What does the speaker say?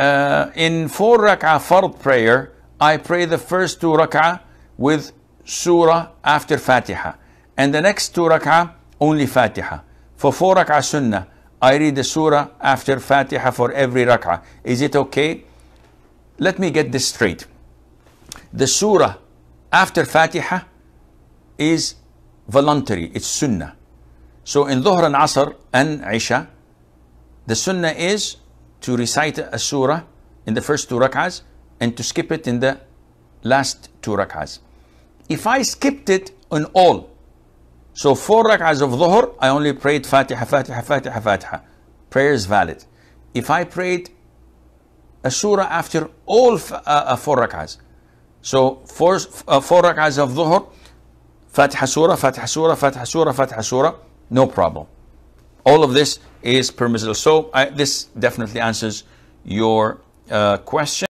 uh, in four rak'ah fard prayer, I pray the first two rak'ah with surah after Fatiha. And the next two rak'ah, only Fatiha. For four rak'ah sunnah, I read the surah after Fatiha for every rak'ah. Is it okay? Let me get this straight. The surah after Fatiha is voluntary, it's sunnah. So in Dhuhr and Asr and Isha, the sunnah is to recite a surah in the first two rak'ahs and to skip it in the last two rak'ahs. If I skipped it on all, so four rak'ahs of dhuhr, I only prayed Fatiha, Fatiha, Fatiha, Fatiha. Prayer is valid. If I prayed a surah after all uh, uh, four rak'ahs, so four, uh, four rak'ahs of dhuhr, Fatiha surah, Fatiha surah, Fatiha surah, Fatiha surah, no problem. All of this is permissible. So I, this definitely answers your uh, question.